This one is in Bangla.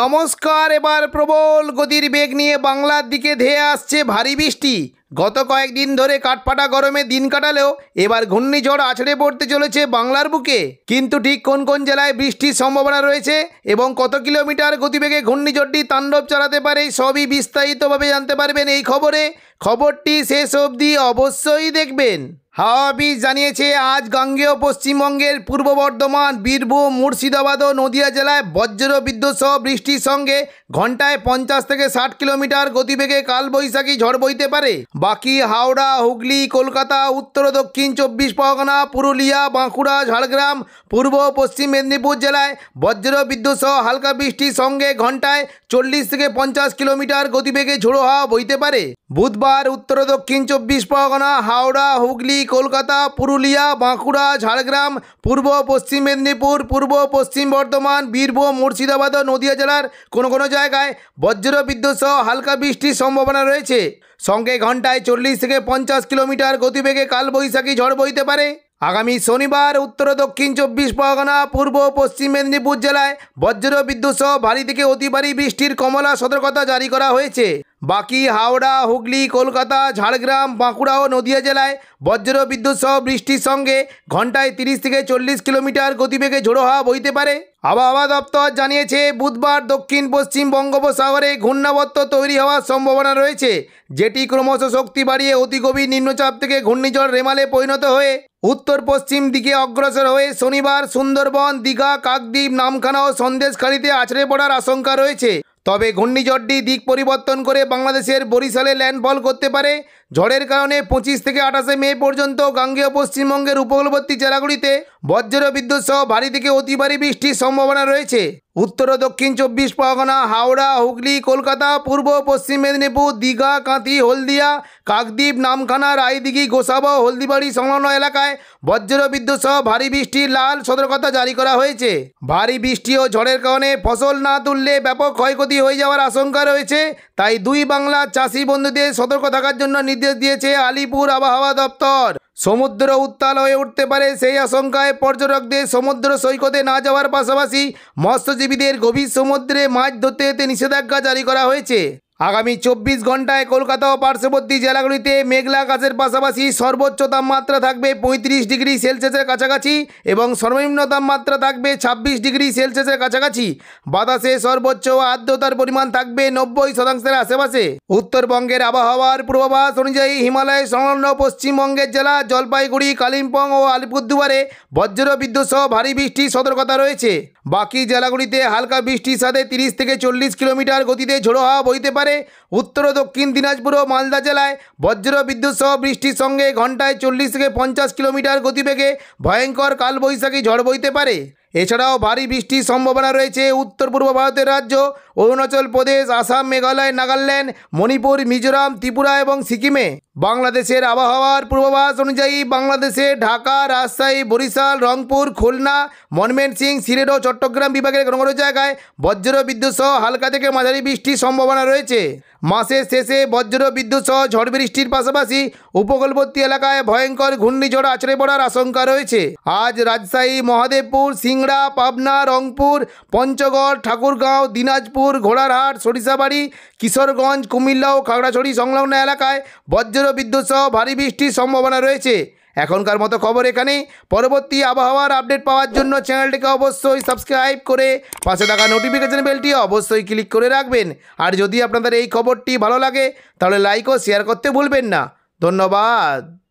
নমস্কার এবার প্রবল গতির বেগ নিয়ে বাংলার দিকে ধেয়ে আসছে ভারী বৃষ্টি গত কয়েকদিন ধরে কাঠফাটা গরমে দিন কাটালেও এবার ঘূর্ণিঝড় আছড়ে পড়তে চলেছে বাংলার বুকে কিন্তু ঠিক কোন কোন জেলায় বৃষ্টির সম্ভাবনা রয়েছে এবং কত কিলোমিটার গতিবেগে ঘূর্ণিঝড়টি তাণ্ডব চালাতে পারে সবই বিস্তারিতভাবে জানতে পারবেন এই খবরে খবরটি শেষ অবধি অবশ্যই দেখবেন হাওয়া অফিস জানিয়েছে আজ গাঙ্গেয় পশ্চিমবঙ্গের পূর্ব বর্ধমান বীরভূম মুর্শিদাবাদ ও নদিয়া জেলায় বজ্র বিদ্যুৎ সহ বৃষ্টির সঙ্গে ঘন্টায় পঞ্চাশ থেকে ষাট কিলোমিটার গতিবেগে কালবৈশাখী ঝড় বইতে পারে বাকি হাওড়া হুগলি কলকাতা উত্তর দক্ষিণ চব্বিশ পরগনা পুরুলিয়া বাঁকুড়া ঝাড়গ্রাম পূর্ব পশ্চিম মেদিনীপুর জেলায় বজ্র বিদ্যুৎ সহ হালকা বৃষ্টির সঙ্গে ঘন্টায় চল্লিশ থেকে পঞ্চাশ কিলোমিটার গতিবেগে ঝোড়ো হাওয়া বইতে পারে বুধবার উত্তর দক্ষিণ চব্বিশ পরগনা হাওড়া হুগলি কলকাতা পুরুলিয়া বাঁকুড়া ঝাড়গ্রাম পূর্ব পশ্চিম মেদিনীপুর পূর্ব পশ্চিম বর্ধমান বীরভূম মুর্শিদাবাদ ও নদীয়া জেলার কোনো কোনো জায়গায় বজ্র বিদ্যুৎ সহ হালকা বৃষ্টির সম্ভাবনা রয়েছে সঙ্গে ঘন্টায় চল্লিশ থেকে পঞ্চাশ কিলোমিটার গতিবেগে কালবৈশাখী ঝড় বইতে পারে আগামী শনিবার উত্তর দক্ষিণ চব্বিশ পরগনা পূর্ব পশ্চিম মেদিনীপুর জেলায় বজ্র বিদ্যুৎ সহ ভারী থেকে অতি ভারী বৃষ্টির কমলা সতর্কতা জারি করা হয়েছে বাকি হাওড়া হুগলি কলকাতা ঝাড়গ্রাম বাঁকুড়া ও নদিয়া জেলায় বজ্র বিদ্যুৎ সহ বৃষ্টির সঙ্গে ঘন্টায় তিরিশ থেকে চল্লিশ কিলোমিটার গতিবেগে ঝোড়ো হাওয়া বইতে পারে আবহাওয়া দপ্তর জানিয়েছে বুধবার দক্ষিণ পশ্চিম বঙ্গোপসাগরে ঘূর্ণাবর্ত তৈরি হওয়ার সম্ভাবনা রয়েছে যেটি ক্রমশ শক্তি বাড়িয়ে অতি গভীর নিম্নচাপ থেকে ঘূর্ণিঝড় রেমালে পরিণত হয়ে উত্তর পশ্চিম দিকে অগ্রসর হয়ে শনিবার সুন্দরবন দীঘা কাকদ্বীপ নামখানা ও সন্দেশখালিতে আছড়ে পড়ার আশঙ্কা রয়েছে তবে ঘূর্ণিঝড়টি দিক পরিবর্তন করে বাংলাদেশের বরিশালে ল্যান্ডফল করতে পারে ঝড়ের কারণে পঁচিশ থেকে আঠাশে মে পর্যন্ত গাঙ্গেয় পশ্চিমবঙ্গের উপকূলবর্তী জেলাগুলিতে বজ্র বিদ্যুৎ সহ ভারী থেকে অতিবারী বৃষ্টির সম্ভাবনা রয়েছে উত্তর ও দক্ষিণ চব্বিশ পরগনা হাওড়া হুগলি কলকাতা পূর্ব পশ্চিম মেদিনীপুর দীঘা কাঁথি হলদিয়া কাকদ্বীপ নামখানা রায়দিঘি গোসাব হলদিবাড়ি সংলগ্ন এলাকায় বজ্র বিদ্যুৎ সহ ভারী বৃষ্টির লাল সতর্কতা জারি করা হয়েছে ভারী বৃষ্টি ও ঝড়ের কারণে ফসল না তুললে ব্যাপক ক্ষয়ক্ষতি হয়ে যাওয়ার আশঙ্কা রয়েছে তাই দুই বাংলা চাষি বন্ধুদের সতর্ক থাকার জন্য নির্দেশ দিয়েছে আলিপুর আবহাওয়া দপ্তর সমুদ্র উত্তাল হয়ে উঠতে পারে সেই আশঙ্কায় পর্যটকদের সমুদ্র সৈকতে না যাওয়ার পাশাপাশি মৎস্যজীবীদের গভীর সমুদ্রে মাছ ধরতে যেতে নিষেধাজ্ঞা জারি করা হয়েছে আগামী চব্বিশ ঘন্টায় কলকাতা ও পার্শ্ববর্তী জেলাগুলিতে মেঘলা আকাশের পাশাপাশি সর্বোচ্চ তাপমাত্রা থাকবে পঁয়ত্রিশ ডিগ্রি সেলসিয়াসের কাছাকাছি এবং সর্বনিম্ন তাপমাত্রা থাকবে ছাব্বিশ ডিগ্রি সেলসিয়াসের কাছাকাছি বাতাসে সর্বোচ্চ আর্দ্রতার পরিমাণ থাকবে নব্বই শতাংশের আশেপাশে উত্তরবঙ্গের আবহাওয়ার পূর্বাভাস অনুযায়ী হিমালয় সংলগ্ন পশ্চিমবঙ্গের জেলা জলপাইগুড়ি কালিম্পং ও আলিপুরদুয়ারে বজ্র বিদ্যুৎ সহ ভারী বৃষ্টির সতর্কতা রয়েছে বাকি জেলাগুলিতে হালকা বৃষ্টির সাথে তিরিশ থেকে চল্লিশ কিলোমিটার গতিতে ঝোড়ো হাওয়া বইতে পারে উত্তর দক্ষিণ দিনাজপুর ও মালদা জেলায় বজ্র বিদ্যুৎ সহ বৃষ্টির সঙ্গে ঘন্টায় চল্লিশ থেকে পঞ্চাশ কিলোমিটার গতিবেগে ভয়ঙ্কর কালবৈশাখী ঝড় বইতে পারে এছাড়াও ভারী বৃষ্টির সম্ভাবনা রয়েছে উত্তর পূর্ব ভারতের রাজ্য অরুণাচল প্রদেশ আসাম মেঘালয় নাগাল্যান্ড মণিপুর মিজোরাম ত্রিপুরা এবং সিকিমে বাংলাদেশের আবহাওয়ার পূর্বাভাস অনুযায়ী বাংলাদেশে ঢাকা রাজশাহী বরিশাল রংপুর খুলনা মনমেনসিং সিলেট ও চট্টগ্রাম বিভাগের কোনো কোনো জায়গায় বজ্র বিদ্যুৎ সহ হালকা থেকে মাঝারি বৃষ্টির সম্ভাবনা রয়েছে মাসের শেষে বজ্র বিদ্যুৎ সহ ঝড় বৃষ্টির পাশাপাশি উপকূলবর্তী এলাকায় ভয়ঙ্কর ঘূর্ণিঝড় আছড়ে পড়ার আশঙ্কা রয়েছে আজ রাজশাহী মহাদেবপুর সিং ট্যাংরা পাবনা রংপুর পঞ্চগড় ঠাকুরগাঁও দিনাজপুর ঘোড়ারহাট সরিষাবাড়ি কিশোরগঞ্জ কুমিল্লা ও খাগড়াছড়ি সংলগ্ন এলাকায় বজ্র বিদ্যুৎ সহ ভারী বৃষ্টির সম্ভাবনা রয়েছে এখনকার মতো খবর এখানেই পরবর্তী আবহাওয়ার আপডেট পাওয়ার জন্য চ্যানেলটিকে অবশ্যই সাবস্ক্রাইব করে পাশে থাকা নোটিফিকেশান বেলটি অবশ্যই ক্লিক করে রাখবেন আর যদি আপনাদের এই খবরটি ভালো লাগে তাহলে লাইক ও শেয়ার করতে ভুলবেন না ধন্যবাদ